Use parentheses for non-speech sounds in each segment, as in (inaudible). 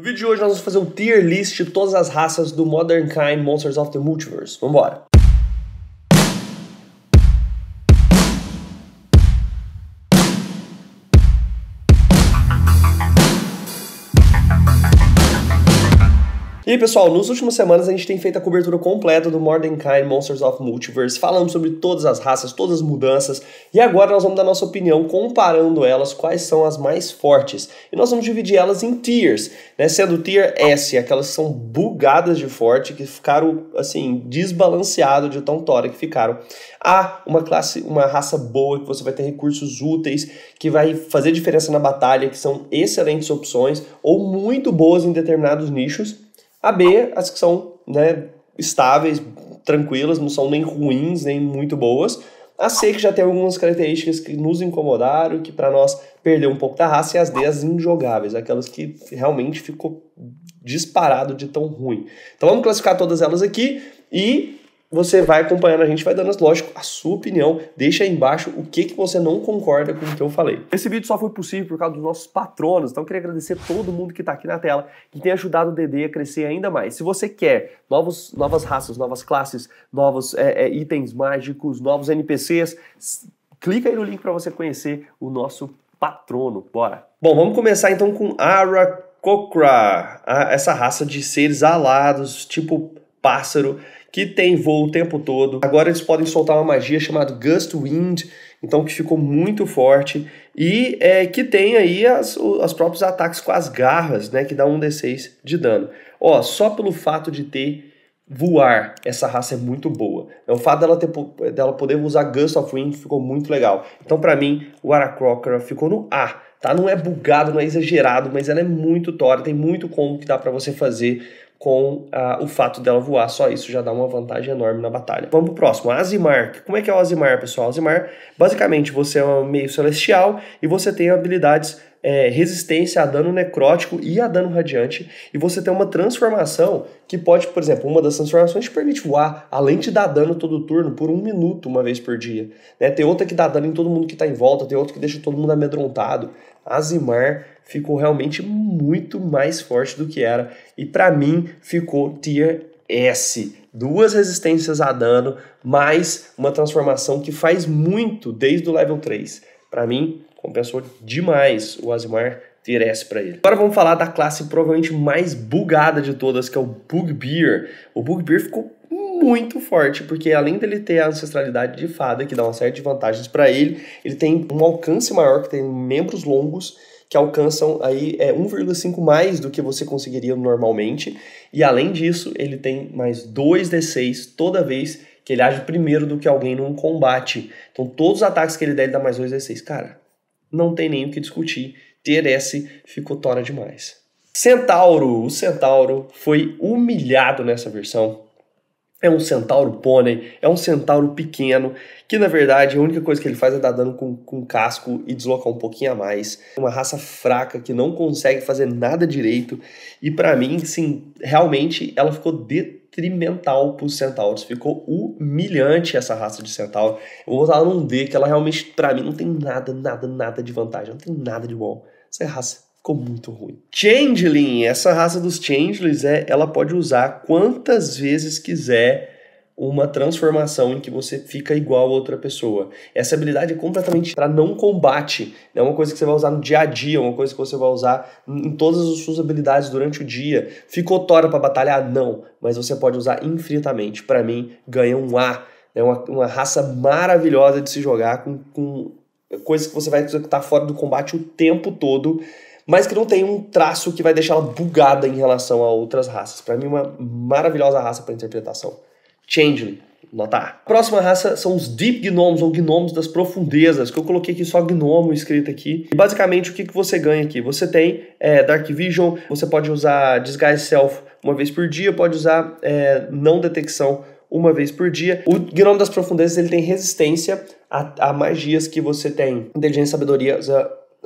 No vídeo de hoje nós vamos fazer um tier list de todas as raças do Modern Kind Monsters of the Multiverse. Vambora! E aí, pessoal, nos últimas semanas a gente tem feito a cobertura completa do Mordenkind Monsters of Multiverse, falando sobre todas as raças, todas as mudanças, e agora nós vamos dar nossa opinião comparando elas, quais são as mais fortes. E nós vamos dividir elas em tiers, né? Sendo tier S, aquelas que são bugadas de forte, que ficaram assim, desbalanceado de tão tora que ficaram. A, uma classe, uma raça boa, que você vai ter recursos úteis, que vai fazer diferença na batalha, que são excelentes opções, ou muito boas em determinados nichos a B, as que são né, estáveis, tranquilas, não são nem ruins, nem muito boas. A C, que já tem algumas características que nos incomodaram, que para nós perdeu um pouco da raça, e as D, as injogáveis, aquelas que realmente ficou disparado de tão ruim. Então vamos classificar todas elas aqui e você vai acompanhando, a gente vai dando, lógico, a sua opinião. Deixa aí embaixo o que, que você não concorda com o que eu falei. Esse vídeo só foi possível por causa dos nossos patronos, então queria agradecer todo mundo que está aqui na tela, que tem ajudado o DD a crescer ainda mais. Se você quer novos, novas raças, novas classes, novos é, é, itens mágicos, novos NPCs, clica aí no link para você conhecer o nosso patrono. Bora! Bom, vamos começar então com Kokra, essa raça de seres alados, tipo pássaro, que tem voo o tempo todo. Agora eles podem soltar uma magia chamada Gust Wind, então que ficou muito forte e é, que tem aí as, os próprios ataques com as garras, né, que dá um d6 de dano. Ó, só pelo fato de ter voar, essa raça é muito boa. O é fato dela, ter, dela poder usar Gust of Wind ficou muito legal. Então para mim, o Aracrocra ficou no A tá? Não é bugado, não é exagerado, mas ela é muito tora, tem muito combo que dá para você fazer com a, ah, o fato dela voar, só isso já dá uma vantagem enorme na batalha. Vamos pro próximo, Azimar. Como é que é o Azimar, pessoal? Azimar, basicamente, você é um meio celestial e você tem habilidades é, resistência a dano necrótico e a dano radiante, e você tem uma transformação que pode, por exemplo, uma das transformações te permite voar, além de dar dano todo turno, por um minuto, uma vez por dia. Né? Tem outra que dá dano em todo mundo que está em volta, tem outra que deixa todo mundo amedrontado. Azimar ficou realmente muito mais forte do que era, e para mim ficou tier S. Duas resistências a dano, mais uma transformação que faz muito desde o level 3. Para mim, Compensou demais o Azimar ter S para ele. Agora vamos falar da classe provavelmente mais bugada de todas, que é o Bugbear. O Bugbear ficou muito forte, porque além dele ter a ancestralidade de fada, que dá uma série de vantagens para ele, ele tem um alcance maior, que tem membros longos, que alcançam aí é 1,5 mais do que você conseguiria normalmente. E além disso, ele tem mais 2d6 toda vez que ele age primeiro do que alguém num combate. Então todos os ataques que ele der, ele dá mais 2d6. Cara, não tem nem o que discutir. Ter esse ficou tora demais. Centauro, o Centauro foi humilhado nessa versão. É um centauro pônei, é um centauro pequeno, que na verdade a única coisa que ele faz é dar dano com, com casco e deslocar um pouquinho a mais. Uma raça fraca que não consegue fazer nada direito. E para mim, sim, realmente ela ficou detonada trimental pros centauros. Ficou humilhante essa raça de centauro. Eu vou botar ela num D, que ela realmente, para mim, não tem nada, nada, nada de vantagem. Não tem nada de bom. Essa raça ficou muito ruim. Changeling, essa raça dos Changelings, é, ela pode usar quantas vezes quiser uma transformação em que você fica igual a outra pessoa. Essa habilidade é completamente para não combate, é uma coisa que você vai usar no dia a dia, é uma coisa que você vai usar em todas as suas habilidades durante o dia. Ficou tora para batalhar? Não, mas você pode usar infinitamente. Para mim, ganha um A. É uma, uma raça maravilhosa de se jogar com, com coisas que você vai executar fora do combate o tempo todo, mas que não tem um traço que vai deixar ela bugada em relação a outras raças. Para mim, uma maravilhosa raça para interpretação. Changeling. Nota A. Próxima raça são os Deep Gnomes, ou Gnomes das Profundezas, que eu coloquei aqui só Gnomo escrito aqui. E basicamente, o que, que você ganha aqui? Você tem é, Dark Vision, você pode usar Disguise Self uma vez por dia, pode usar é, Não Detecção uma vez por dia. O Gnome das Profundezas ele tem resistência a, a magias que você tem inteligência, sabedoria,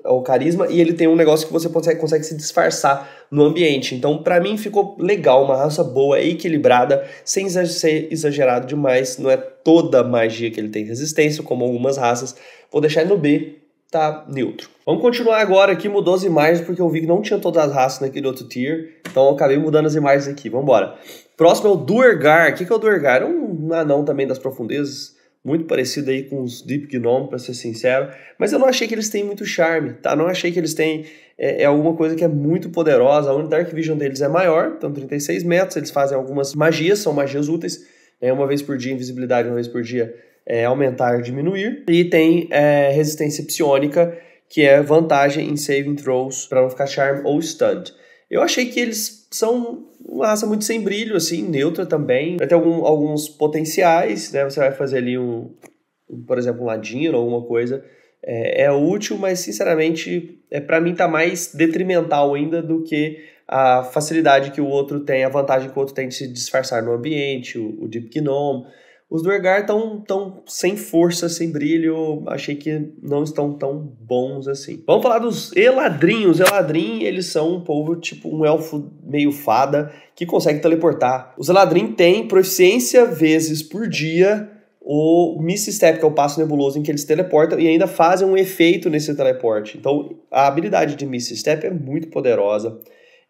o carisma e ele tem um negócio que você consegue, consegue se disfarçar no ambiente. Então, para mim, ficou legal, uma raça boa, equilibrada, sem ser exagerado demais. Não é toda magia que ele tem resistência, como algumas raças. Vou deixar no B, tá neutro. Vamos continuar agora aqui, mudou as imagens, porque eu vi que não tinha todas as raças naquele outro tier. Então, eu acabei mudando as imagens aqui. vamos embora. Próximo é o Duergar. O que, que é o Duergar? É um anão também das profundezas muito parecido aí com os Deep Gnome, para ser sincero, mas eu não achei que eles têm muito charme, tá? Não achei que eles têm é, é alguma coisa que é muito poderosa. A Dark Vision deles é maior, então 36 metros, eles fazem algumas magias, são magias úteis, né? uma vez por dia, invisibilidade uma vez por dia, é, aumentar, diminuir, e tem é, resistência psiônica, que é vantagem em saving throws para não ficar charme ou stunned. Eu achei que eles são uma raça muito sem brilho, assim, neutra também. Vai ter algum, alguns potenciais, né? Você vai fazer ali um, por exemplo, um ladinho ou alguma coisa. É, é útil, mas sinceramente, é, para mim tá mais detrimental ainda do que a facilidade que o outro tem, a vantagem que o outro tem de se disfarçar no ambiente, o, o Deep Gnome. Os do Ergar estão tão sem força, sem brilho, achei que não estão tão bons assim. Vamos falar dos eladrinhos Eladrin, eles são um povo tipo um elfo meio fada que consegue teleportar. Os Eladrin têm proficiência vezes por dia o Step, que é o passo nebuloso em que eles teleportam e ainda fazem um efeito nesse teleporte. Então, a habilidade de miss step é muito poderosa.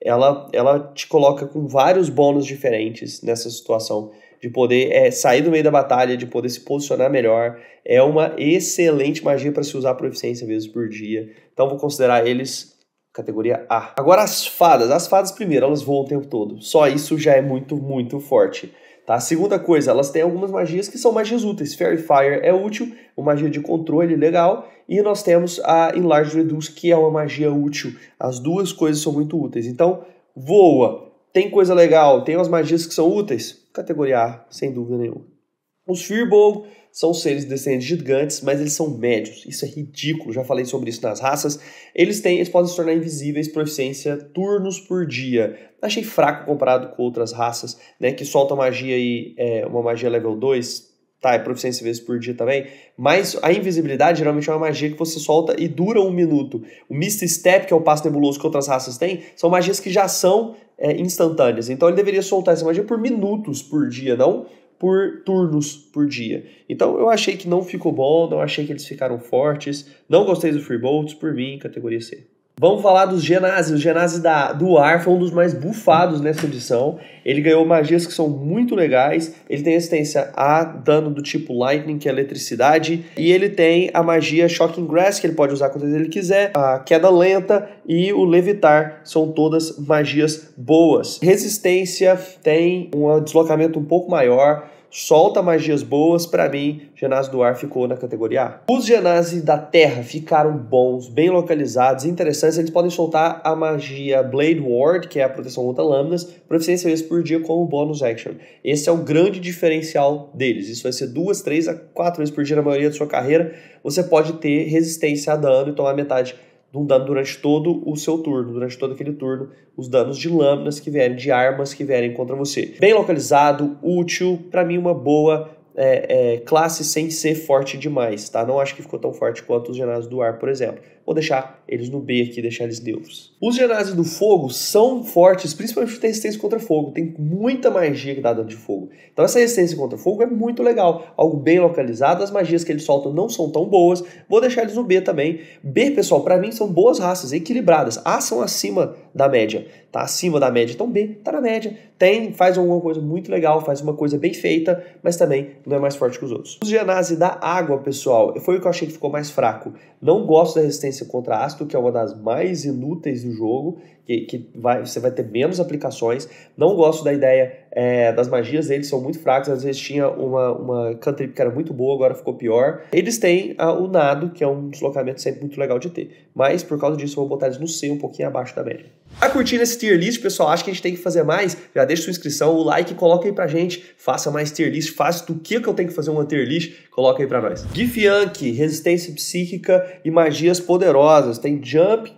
Ela, ela te coloca com vários bônus diferentes nessa situação de poder é, sair do meio da batalha, de poder se posicionar melhor. É uma excelente magia para se usar por eficiência vezes por dia. Então vou considerar eles categoria A. Agora as fadas. As fadas, primeiro, elas voam o tempo todo. Só isso já é muito, muito forte. Tá? Segunda coisa, elas têm algumas magias que são magias úteis. Fairy Fire é útil, uma magia de controle legal, e nós temos a Enlarge Reduce, que é uma magia útil. As duas coisas são muito úteis. Então, voa, tem coisa legal, tem umas magias que são úteis, categoria A, sem dúvida nenhuma. Os Firbolg são seres descendentes de gigantes, mas eles são médios. Isso é ridículo, já falei sobre isso nas raças. Eles têm, eles podem se tornar invisíveis por eficiência turnos por dia. Achei fraco comparado com outras raças, né, que soltam magia e é, uma magia level 2, Tá, é proficiência vezes por dia também. Mas a invisibilidade geralmente é uma magia que você solta e dura um minuto. O Mist Step, que é o passo nebuloso que outras raças têm, são magias que já são é, instantâneas. Então ele deveria soltar essa magia por minutos por dia, não por turnos por dia. Então eu achei que não ficou bom, não achei que eles ficaram fortes. Não gostei do Bolts, por mim, categoria C. Vamos falar dos Genasi. O Genasi da, do Ar foi um dos mais bufados nessa edição. Ele ganhou magias que são muito legais. Ele tem resistência a dano do tipo Lightning, que é eletricidade. E ele tem a magia Shocking Grass, que ele pode usar quando ele quiser. A Queda Lenta e o Levitar são todas magias boas. Resistência tem um deslocamento um pouco maior solta magias boas, para mim, Genasi do Ar ficou na categoria A. Os Genasi da Terra ficaram bons, bem localizados, interessantes, eles podem soltar a magia Blade Ward, que é a proteção contra lâminas, proficiência vezes por dia como bônus action. Esse é o grande diferencial deles, isso vai ser duas, três a quatro vezes por dia na maioria da sua carreira, você pode ter resistência a dano e tomar metade durante todo o seu turno, durante todo aquele turno, os danos de lâminas que vierem, de armas que vierem contra você. Bem localizado, útil, para mim uma boa é, é, classe sem ser forte demais, tá? Não acho que ficou tão forte quanto os Genados do Ar, por exemplo. Vou deixar eles no B aqui, deixar eles neutros. Os genazes do fogo são fortes, principalmente tem resistência contra fogo. Tem muita magia que dá dano de fogo. Então essa resistência contra fogo é muito legal. Algo bem localizado. As magias que eles soltam não são tão boas. Vou deixar eles no B também. B, pessoal, para mim são boas raças, equilibradas. A são acima da média. Tá acima da média. Então B tá na média. Tem, faz alguma coisa muito legal, faz uma coisa bem feita, mas também não é mais forte que os outros. Os genazes da água, pessoal, foi o que eu achei que ficou mais fraco. Não gosto da resistência esse contra que é uma das mais inúteis do jogo, que, que vai, você vai ter menos aplicações. Não gosto da ideia é, das magias deles, são muito fracos. Às vezes tinha uma, uma cantrip que era muito boa, agora ficou pior. Eles têm a, o nado, que é um deslocamento sempre muito legal de ter. Mas por causa disso, eu vou botar eles no C, um pouquinho abaixo da média. A tá curtindo esse tier list, pessoal, acho que a gente tem que fazer mais. Já deixa sua inscrição, o like, coloca aí pra gente. Faça mais tier list, faça do que, que eu tenho que fazer uma tier list, coloca aí pra nós. Gifianc, resistência psíquica e magias poderosas. Tem jump,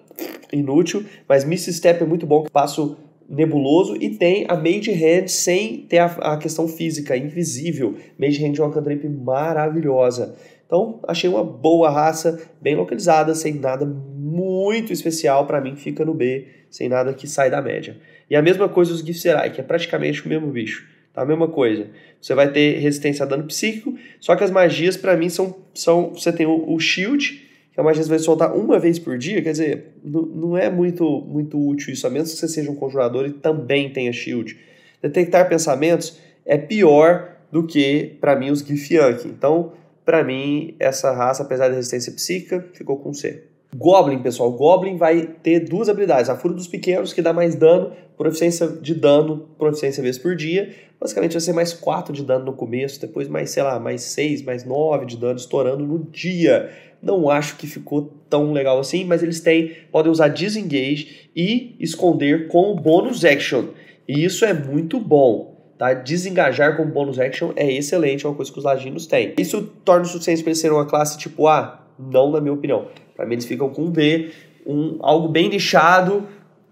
inútil, mas Step é muito bom, que passo nebuloso e tem a Mage Hand sem ter a, a questão física, invisível. Mage Hand é uma cantrip maravilhosa. Então, achei uma boa raça, bem localizada, sem nada muito especial, para mim fica no B, sem nada que sai da média. E a mesma coisa os Gifserai, que é praticamente o mesmo bicho, tá? A mesma coisa. Você vai ter resistência a dano psíquico, só que as magias para mim são, são você tem o, o shield, que a magia vai soltar uma vez por dia, quer dizer, não é muito, muito útil isso, a menos que você seja um conjurador e também tenha shield. Detectar pensamentos é pior do que, para mim, os Gifyank. Então, para mim, essa raça, apesar da resistência psíquica, ficou com C. Goblin, pessoal. Goblin vai ter duas habilidades. A Fúria dos Pequenos, que dá mais dano, proficiência de dano, proficiência vezes por dia. Basicamente vai ser mais 4 de dano no começo, depois mais, sei lá, mais 6, mais 9 de dano estourando no dia não acho que ficou tão legal assim, mas eles têm, podem usar disengage e esconder com o bônus action. E isso é muito bom. Tá? Desengajar com bônus action é excelente, é uma coisa que os ladinos têm. Isso torna o suficiente para eles serem uma classe tipo A? Ah, não, na minha opinião. Para mim, eles ficam com B, um, algo bem lixado,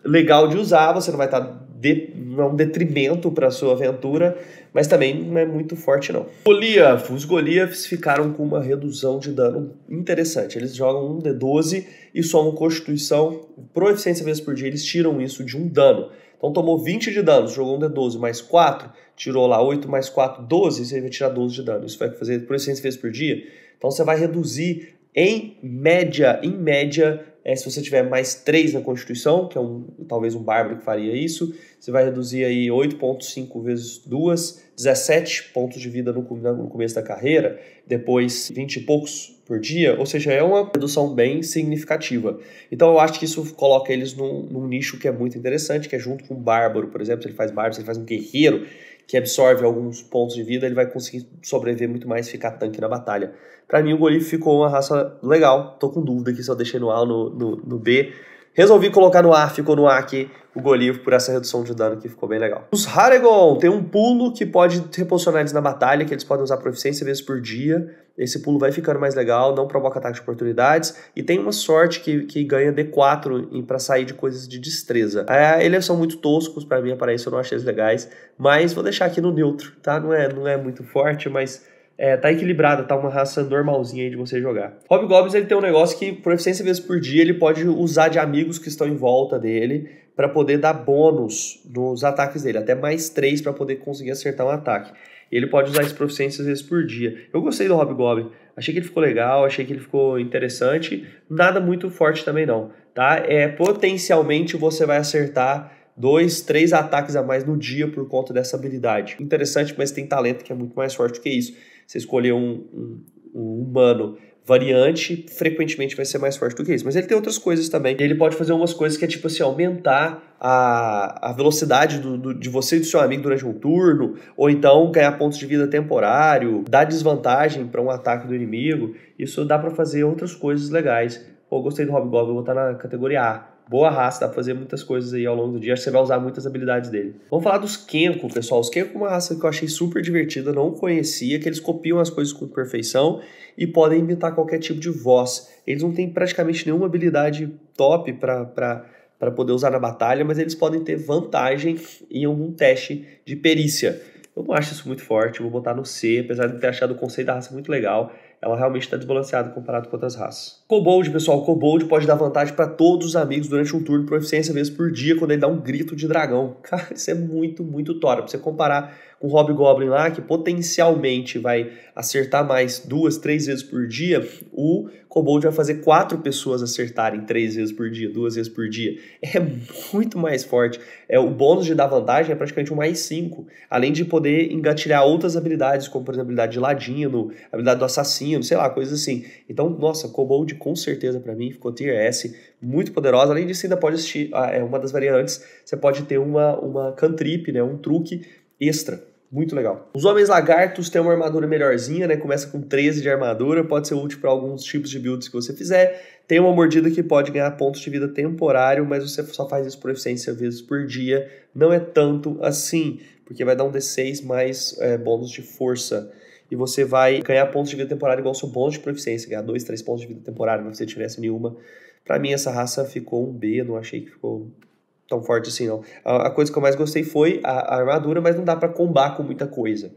legal de usar, você não vai estar tá de, é um detrimento para sua aventura, mas também não é muito forte não. Goliath, os Goliaths ficaram com uma redução de dano interessante. Eles jogam um D12 e somam constituição, por eficiência vezes por dia, eles tiram isso de um dano. Então tomou 20 de dano, jogou um D12 mais 4, tirou lá 8 mais 4, 12, você vai tirar 12 de dano. Isso vai fazer por eficiência vezes por dia. Então você vai reduzir em média, em média, é, se você tiver mais 3 na Constituição, que é um, talvez um bárbaro que faria isso, você vai reduzir aí 8,5 vezes 2, 17 pontos de vida no, no começo da carreira, depois 20 e poucos por dia, ou seja, é uma redução bem significativa. Então eu acho que isso coloca eles num, num nicho que é muito interessante, que é junto com o bárbaro, por exemplo, se ele faz bárbaro, se ele faz um guerreiro, que absorve alguns pontos de vida, ele vai conseguir sobreviver muito mais, ficar tanque na batalha. Para mim, o Golif ficou uma raça legal. Tô com dúvida aqui se eu deixei no A ou no, no, no B. Resolvi colocar no A, ficou no A aqui o Golivo por essa redução de dano que ficou bem legal. Os Haregon tem um pulo que pode reposicionar eles na batalha, que eles podem usar proficiência vezes por dia esse pulo vai ficando mais legal, não provoca ataque de oportunidades e tem uma sorte que, que ganha D4 para sair de coisas de destreza. É, eles são muito toscos para mim, para isso eu não achei eles legais, mas vou deixar aqui no neutro, tá? Não é, não é muito forte, mas é, tá equilibrada, tá uma raça normalzinha aí de você jogar. goblins ele tem um negócio que por eficiência vezes por dia ele pode usar de amigos que estão em volta dele para poder dar bônus nos ataques dele, até mais 3 para poder conseguir acertar um ataque ele pode usar esse proficiência às vezes por dia. Eu gostei do Hobgoblin. Achei que ele ficou legal, achei que ele ficou interessante. Nada muito forte também não, tá? É, potencialmente você vai acertar dois, três ataques a mais no dia por conta dessa habilidade. Interessante, mas tem talento que é muito mais forte do que isso. Você escolher um, um, um humano variante frequentemente vai ser mais forte do que isso. Mas ele tem outras coisas também. Ele pode fazer umas coisas que é tipo assim, aumentar a, a velocidade do, do, de você e do seu amigo durante um turno, ou então ganhar pontos de vida temporário, dar desvantagem para um ataque do inimigo. Isso dá para fazer outras coisas legais. Pô, gostei do Hobgoblin, vou botar na categoria A Boa raça, dá pra fazer muitas coisas aí ao longo do dia. Acho que você vai usar muitas habilidades dele. Vamos falar dos Kenko, pessoal. Os Kenko é uma raça que eu achei super divertida, não conhecia, que eles copiam as coisas com perfeição e podem imitar qualquer tipo de voz. Eles não têm praticamente nenhuma habilidade top para para poder usar na batalha, mas eles podem ter vantagem em algum teste de perícia. Eu não acho isso muito forte, vou botar no C, apesar de ter achado o conceito da raça muito legal ela realmente está desbalanceada comparado com outras raças. Cobold, pessoal, Cobold pode dar vantagem para todos os amigos durante um turno, proficiência vezes por dia, quando ele dá um grito de dragão. (laughs) Cara, isso é muito, muito tora. Pra você comparar com o Hobgoblin lá, que potencialmente vai acertar mais duas, três vezes por dia, o Kobold vai fazer quatro pessoas acertarem três vezes por dia, duas vezes por dia. É muito mais forte. É O bônus de dar vantagem é praticamente um mais cinco, além de poder engatilhar outras habilidades, como por exemplo a habilidade de ladino, a habilidade do assassino, sei lá, coisas assim. Então, nossa, Kobold com certeza para mim ficou tier S, muito poderosa. Além disso, ainda pode assistir, ah, é uma das variantes, você pode ter uma, uma cantrip, né, um truque extra. Muito legal. Os homens lagartos têm uma armadura melhorzinha, né? Começa com 13 de armadura, pode ser útil para alguns tipos de builds que você fizer. Tem uma mordida que pode ganhar pontos de vida temporário, mas você só faz isso por eficiência vezes por dia. Não é tanto assim, porque vai dar um D6 mais é, bônus de força. E você vai ganhar pontos de vida temporário igual ao seu bônus de proficiência, ganhar 2, 3 pontos de vida temporário, se você tivesse nenhuma. Para mim, essa raça ficou um B, não achei que ficou tão forte assim, não. A, a coisa que eu mais gostei foi a, a armadura, mas não dá para combar com muita coisa.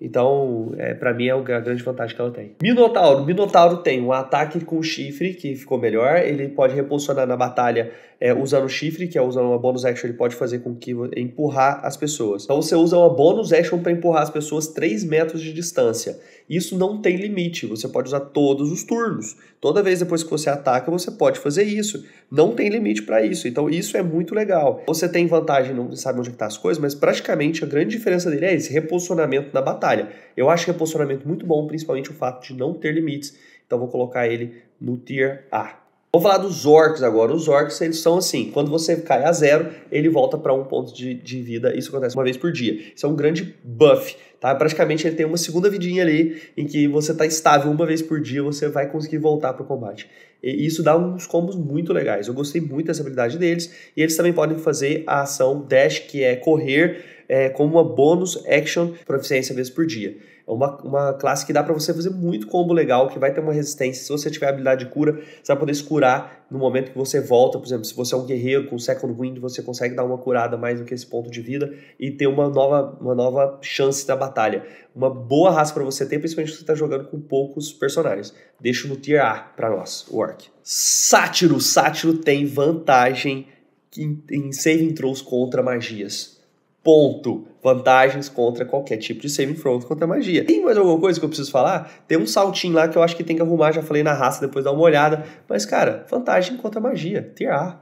Então, é, para mim é a grande vantagem que ela tem. Minotauro. Minotauro tem um ataque com chifre, que ficou melhor. Ele pode repulsionar na batalha é, usando chifre, que é usando uma bonus action, ele pode fazer com que empurrar as pessoas. Então você usa uma bonus action para empurrar as pessoas 3 metros de distância. Isso não tem limite, você pode usar todos os turnos. Toda vez depois que você ataca, você pode fazer isso. Não tem limite para isso, então isso é muito legal. Você tem vantagem, não sabe onde é estão tá as coisas, mas praticamente a grande diferença dele é esse reposicionamento na batalha. Eu acho reposicionamento muito bom, principalmente o fato de não ter limites. Então vou colocar ele no tier A. Vou falar dos orcs agora. Os orcs, eles são assim, quando você cai a zero, ele volta para um ponto de, de vida. Isso acontece uma vez por dia. Isso é um grande buff. Tá? Praticamente ele tem uma segunda vidinha ali em que você está estável uma vez por dia, você vai conseguir voltar para o combate. E isso dá uns combos muito legais. Eu gostei muito dessa habilidade deles. E eles também podem fazer a ação dash, que é correr é, como uma bônus action proficiência vezes por dia. É uma, uma classe que dá para você fazer muito combo legal, que vai ter uma resistência. Se você tiver habilidade de cura, você vai poder se curar no momento que você volta. Por exemplo, se você é um guerreiro com Second Wind, você consegue dar uma curada mais do que esse ponto de vida e ter uma nova, uma nova chance da batalha. Uma boa raça para você ter, principalmente se você está jogando com poucos personagens. deixa no tier A para nós, o Orc. Sátiro. Sátiro tem vantagem em, em saving throws contra magias Ponto. Vantagens contra qualquer tipo de saving throw contra magia. Tem mais alguma coisa que eu preciso falar? Tem um saltinho lá que eu acho que tem que arrumar, já falei na raça, depois dá uma olhada. Mas, cara, vantagem contra magia. T A.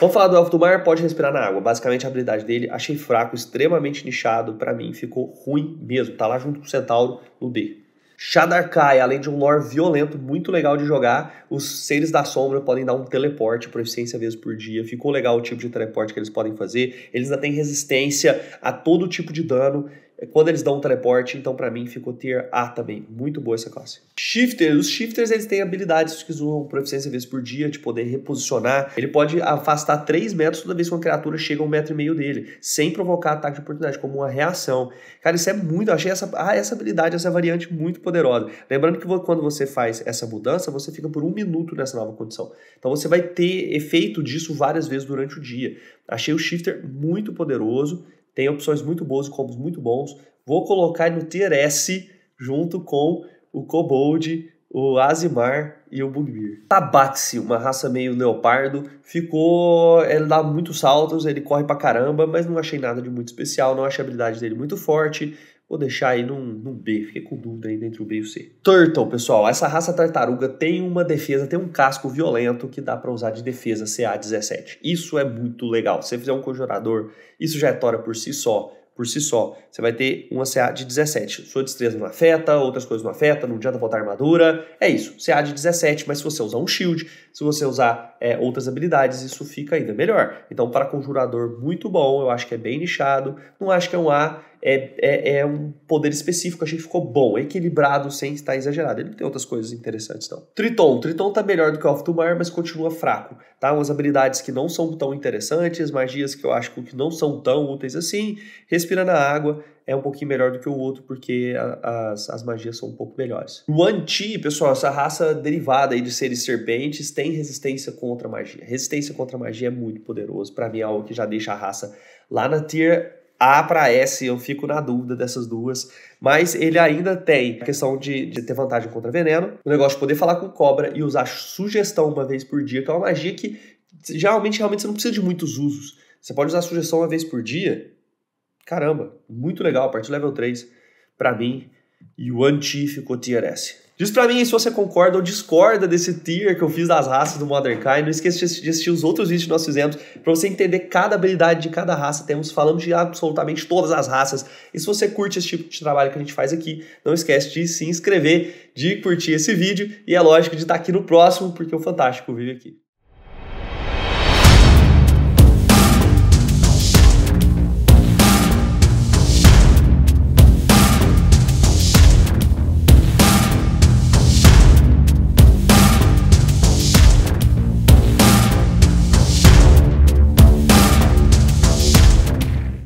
Vamos falar do Elfo do Mar, pode respirar na água. Basicamente a habilidade dele, achei fraco, extremamente nichado, para mim ficou ruim mesmo. Tá lá junto com o Centauro no D. Shadarkai, além de um lore violento, muito legal de jogar, os seres da sombra podem dar um teleporte, por eficiência vezes por dia. Ficou legal o tipo de teleporte que eles podem fazer. Eles ainda têm resistência a todo tipo de dano. É, quando eles dão um teleporte, então para mim ficou tier A também. Muito boa essa classe. Shifter, os shifters eles têm habilidades que usam proficiência vezes por dia, de poder reposicionar. Ele pode afastar 3 metros toda vez que uma criatura chega a um metro e meio dele, sem provocar ataque de oportunidade, como uma reação. Cara, isso é muito. Eu achei essa, ah, essa habilidade, essa variante muito poderosa. Lembrando que quando você faz essa mudança, você fica por um minuto nessa nova condição. Então você vai ter efeito disso várias vezes durante o dia. Achei o shifter muito poderoso tem opções muito boas e combos muito bons. Vou colocar no Tier S junto com o Kobold, o Azimar e o Bugbear. Tabaxi, uma raça meio leopardo, ficou. Ele dá muitos saltos, ele corre pra caramba, mas não achei nada de muito especial, não achei a habilidade dele muito forte. Vou deixar aí num, num B, fiquei com dúvida ainda entre o B e o C. Turtle, pessoal, essa raça tartaruga tem uma defesa, tem um casco violento que dá para usar de defesa CA17. Isso é muito legal. Se você fizer um conjurador, isso já é tora por si só por si só. Você vai ter uma CA de 17. Sua destreza não afeta, outras coisas não afeta, não adianta voltar armadura. É isso, CA de 17, mas se você usar um shield, se você usar é, outras habilidades, isso fica ainda melhor. Então, para conjurador, muito bom, eu acho que é bem nichado. Não acho que é um A, é, é, é, um poder específico, achei que ficou bom, equilibrado, sem estar exagerado. Ele tem outras coisas interessantes, não. Triton. Triton tá melhor do que o Alftumar, mas continua fraco, tá? Umas habilidades que não são tão interessantes, magias que eu acho que não são tão úteis assim. Respira na água é um pouquinho melhor do que o outro, porque a, as, as magias são um pouco melhores. o anti pessoal, essa raça derivada aí de seres serpentes, tem resistência contra magia. Resistência contra magia é muito poderoso. para mim é algo que já deixa a raça lá na tier a para S, eu fico na dúvida dessas duas. Mas ele ainda tem a questão de, de, ter vantagem contra veneno, o negócio de poder falar com cobra e usar sugestão uma vez por dia, que é uma magia que geralmente realmente você não precisa de muitos usos. Você pode usar sugestão uma vez por dia. Caramba, muito legal, a partir do level 3, para mim, e o ficou tier S. Diz pra mim se você concorda ou discorda desse tier que eu fiz das raças do Modern Kai. Não esqueça de assistir os outros vídeos que nós fizemos para você entender cada habilidade de cada raça. Temos falando de absolutamente todas as raças. E se você curte esse tipo de trabalho que a gente faz aqui, não esquece de se inscrever, de curtir esse vídeo e é lógico de estar tá aqui no próximo, porque o Fantástico vive aqui.